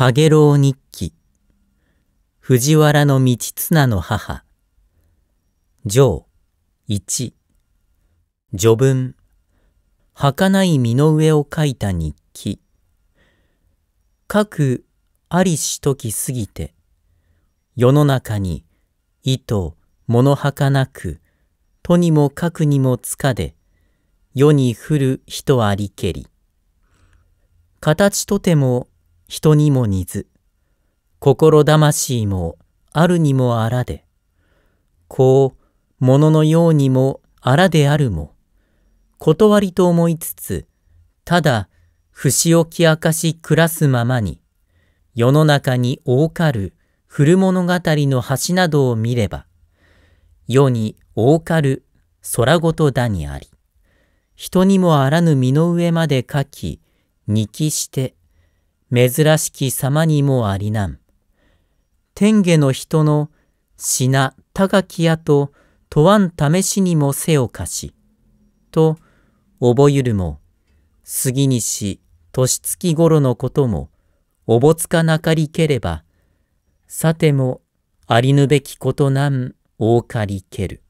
かげろう日記藤原道綱の母上1序文儚い身の上を書いた日記各ありし時過ぎて世の中に意図物儚くとにもかくにもつかで世に降る人ありけり形とても人にも似ず心魂もあるにもあらでこう物のようにもあらであるも断りと思いつつただ節をき明かし暮らすままに世の中に多かる古物語の橋などを見れば世に多かる空ごとだにあり人にもあらぬ身の上まで書き、にきして珍しき様にもありなん。天下の人の品高きやと問わん試しにも背を貸し。と、覚ゆるも、杉西年月頃のことも、おぼつかなかりければ、さてもありぬべきことなんおかりける。